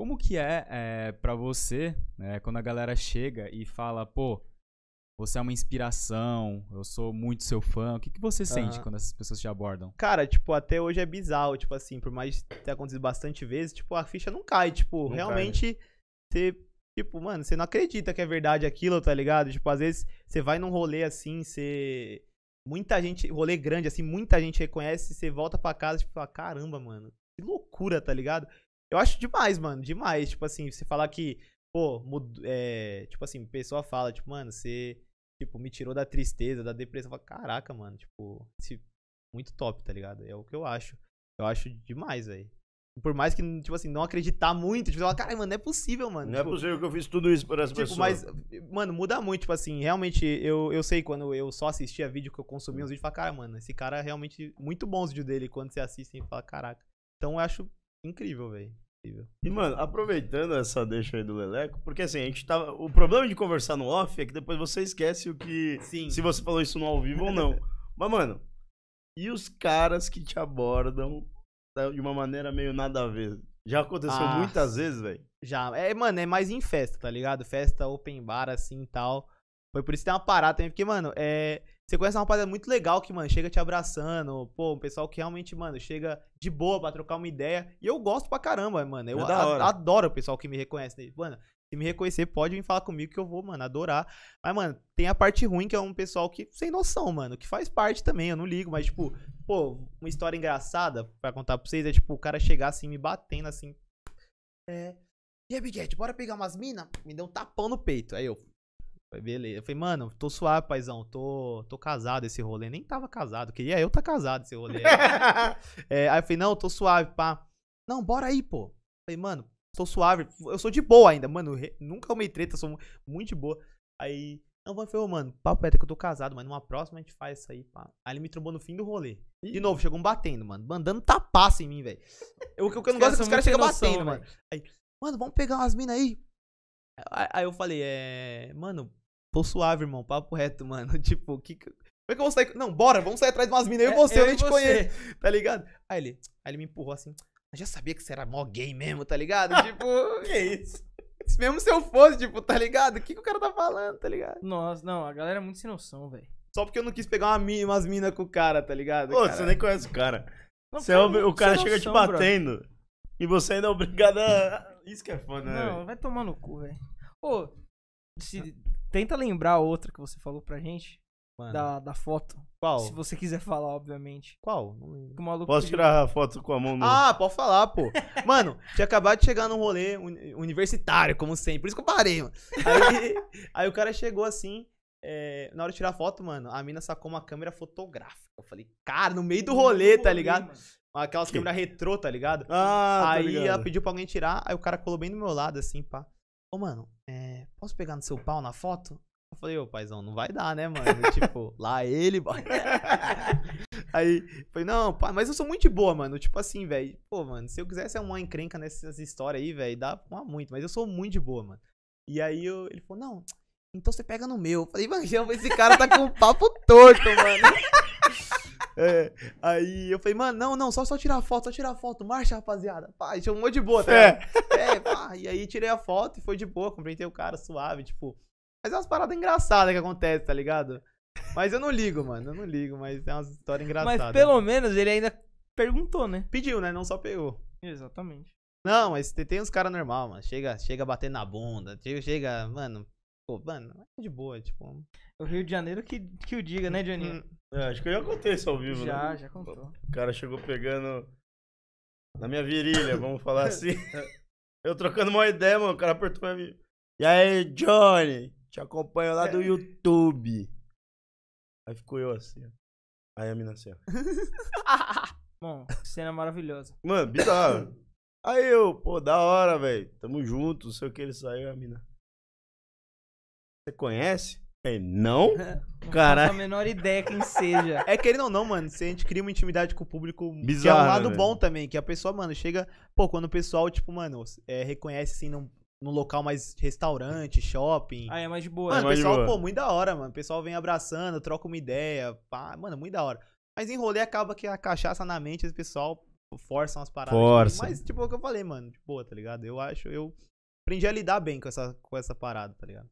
Como que é, é eh, para você, né, quando a galera chega e fala, pô, você é uma inspiração, eu sou muito seu fã. O que, que você sente quando essas pessoas te abordam? Cara, tipo, até hoje é bizarro, tipo assim, por mais que tenha acontecido bastante vezes, tipo, a ficha não cai, tipo, não né? realmente cai. você, tipo, mano, você não acredita que é verdade aquilo, tá ligado? Tipo, às vezes você vai num rolê assim, você muita gente, rolê grande assim, muita gente reconhece, você volta para casa, tipo, fala, caramba, mano, que loucura, tá ligado? Eu acho demais, mano, demais. Tipo assim, você falar que, pô, é, tipo assim, pessoa fala, tipo, mano, você, tipo, me tirou da tristeza, da depressão. Falo, Caraca, mano, tipo, esse, muito top, tá ligado? É o que eu acho. Eu acho demais, velho. Por mais que, tipo assim, não acreditar muito, tipo, cara, mano, não é possível, mano. Não é tipo, é possível que eu fiz tudo isso para as tipo, pessoas. Mas, mano, muda muito, tipo assim, realmente, eu, eu sei quando eu só assistia vídeo que eu consumia uns vídeos, eu falo, cara, mano, esse cara é realmente muito bom os vídeos dele. Quando você assiste, e fala, caraca. Então eu acho incrível, velho. E, mano, aproveitando essa deixa aí do Leleco, porque assim, a gente tava. O problema de conversar no off é que depois você esquece o que. Sim. Se você falou isso no ao vivo ou não. Mas, mano, e os caras que te abordam tá, de uma maneira meio nada a ver? Já aconteceu ah, muitas vezes, velho? Já. É, mano, é mais em festa, tá ligado? Festa, open bar, assim e tal. Foi por isso que tem uma parada também, porque, mano, é. Você conhece uma rapaziada muito legal que, mano, chega te abraçando. Pô, um pessoal que realmente, mano, chega de boa pra trocar uma ideia. E eu gosto pra caramba, mano. Eu é adoro o pessoal que me reconhece. Mano, se me reconhecer, pode vir falar comigo que eu vou, mano, adorar. Mas, mano, tem a parte ruim que é um pessoal que, sem noção, mano, que faz parte também, eu não ligo, mas, tipo, pô, uma história engraçada pra contar pra vocês é, tipo, o cara chegar assim, me batendo assim. É. E aí, Biguete, bora pegar umas minas? Me deu um tapão no peito. Aí eu, Falei, beleza. Eu falei, mano, tô suave, paizão. Tô, tô casado esse rolê. Nem tava casado. Queria eu tá casado esse rolê. é, aí eu falei, não, tô suave, pá. Não, bora aí, pô. Eu falei, mano, tô suave. Eu sou de boa ainda, mano. Nunca arrumei treta, sou muito de boa. Aí, não, vai falou, mano, papo é que eu tô casado, mas numa próxima a gente faz isso aí, pá. Aí ele me trombou no fim do rolê. De novo, chegou um batendo, mano. Mandando tapaça em mim, velho. O que eu, não gosto é que os caras chegam batendo, véio. mano. Aí, mano, vamos pegar umas minas aí. Aí eu falei, é. Mano, Tô suave, irmão. Papo reto, mano. Tipo, que. Como é que eu vou sair? Não, bora, vamos sair atrás de umas minas. Eu e é, você, eu, eu nem te conheço. Tá ligado? Aí ele, aí ele me empurrou assim. Eu já sabia que você era mó gay mesmo, tá ligado? tipo, que isso? Mesmo se eu fosse, tipo, tá ligado? O que, que o cara tá falando, tá ligado? Nossa, não, a galera é muito sem noção, velho. Só porque eu não quis pegar uma mina, umas minas com o cara, tá ligado? Pô, cara? você nem conhece o cara. Não, você é o cara chega noção, te batendo bro. e você ainda é obrigado a. Isso que é foda, né? Não, véio? vai tomar no cu, velho. Pô, se Tenta lembrar outra que você falou pra gente. Mano. Da, da foto. Qual? Se você quiser falar, obviamente. Qual? Que maluco Posso pediu- tirar a foto com a mão no. Ah, pode falar, pô. Mano, tinha acabado de chegar num rolê universitário, como sempre. Por isso que eu parei, mano. Aí, aí o cara chegou assim. é, na hora de tirar foto, mano, a mina sacou uma câmera fotográfica. Eu falei, cara, no meio do rolê, tá ligado? Aquelas Que- câmeras retrô, tá ligado? Ah, tá aí ligado. ela pediu pra alguém tirar, aí o cara colou bem do meu lado, assim, pá. Ô, mano, é posso pegar no seu pau na foto? Eu falei, ô paizão, não vai dar, né, mano? tipo, lá ele. Aí, falei, não, pá, mas eu sou muito de boa, mano. Tipo assim, velho. Pô, mano, se eu quisesse uma encrenca nessas histórias aí, velho, dá uma muito, mas eu sou muito de boa, mano. E aí eu, ele falou, não, então você pega no meu. Eu falei, mano, então, esse cara tá com um papo torto, mano. É, aí eu falei, mano, não, não, só, só tirar foto, só tirar foto, marcha, rapaziada. Pá, chamou de boa, tá? É. é, pá, e aí tirei a foto e foi de boa, cumprimentei o cara, suave, tipo. Mas é umas paradas engraçadas que acontecem, tá ligado? Mas eu não ligo, mano, eu não ligo, mas é uma história engraçada. Mas pelo menos ele ainda perguntou, né? Pediu, né? Não só pegou. Exatamente. Não, mas tem, uns caras normal, mano. Chega, chega batendo na bunda, chega, chega mano, pô, mano, é de boa, tipo. O Rio de Janeiro que, que o diga, né, Johnny? Hum. É, acho que eu já contei isso ao vivo, já, né? Já, contou. O cara chegou pegando na minha virilha, vamos falar assim. eu trocando uma ideia, mano, o cara apertou pra mim. E aí, Johnny, te acompanho lá do é. YouTube. Aí ficou eu assim, ó. Aí a mina assim, ó. Bom, cena maravilhosa. Mano, bizarro. Aí eu, pô, da hora, velho. Tamo junto, não sei o que ele saiu, a mina. Você conhece? Aí, não? Cara. Não a menor ideia quem seja. É querendo ou não, mano, se a gente cria uma intimidade com o público, Bizarro, que é um lado bom também, que a pessoa, mano, chega, pô, quando o pessoal, tipo, mano, é, reconhece assim num, num local mais restaurante, shopping. Ah, é mais de boa. Mano, é o pessoal, pô, muito da hora, mano. O pessoal vem abraçando, troca uma ideia, pá, mano, muito da hora. Mas enrolei acaba que a cachaça na mente, o pessoal força as paradas. Tipo, força. Mas, tipo, é o que eu falei, mano, de boa, tá ligado? Eu acho, eu aprendi a lidar bem com essa, com essa parada, tá ligado?